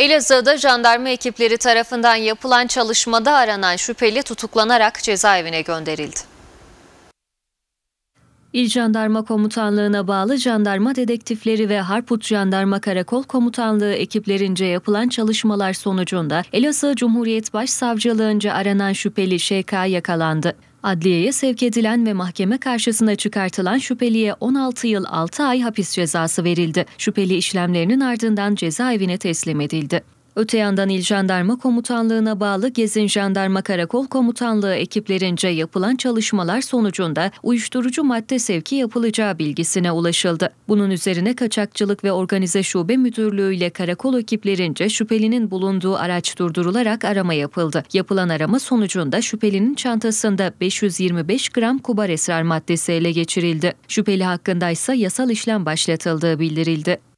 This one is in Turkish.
Elazığ'da jandarma ekipleri tarafından yapılan çalışmada aranan şüpheli tutuklanarak cezaevine gönderildi. İl Jandarma Komutanlığı'na bağlı jandarma dedektifleri ve Harput Jandarma Karakol Komutanlığı ekiplerince yapılan çalışmalar sonucunda Elazığ Cumhuriyet Başsavcılığınca aranan şüpheli ŞK yakalandı. Adliyeye sevk edilen ve mahkeme karşısına çıkartılan şüpheliye 16 yıl 6 ay hapis cezası verildi. Şüpheli işlemlerinin ardından cezaevine teslim edildi. Öte yandan İl Jandarma Komutanlığı'na bağlı Gezin Jandarma Karakol Komutanlığı ekiplerince yapılan çalışmalar sonucunda uyuşturucu madde sevki yapılacağı bilgisine ulaşıldı. Bunun üzerine Kaçakçılık ve Organize Şube Müdürlüğü ile karakol ekiplerince şüphelinin bulunduğu araç durdurularak arama yapıldı. Yapılan arama sonucunda şüphelinin çantasında 525 gram kubar esrar maddesi ele geçirildi. Şüpheli hakkında ise yasal işlem başlatıldığı bildirildi.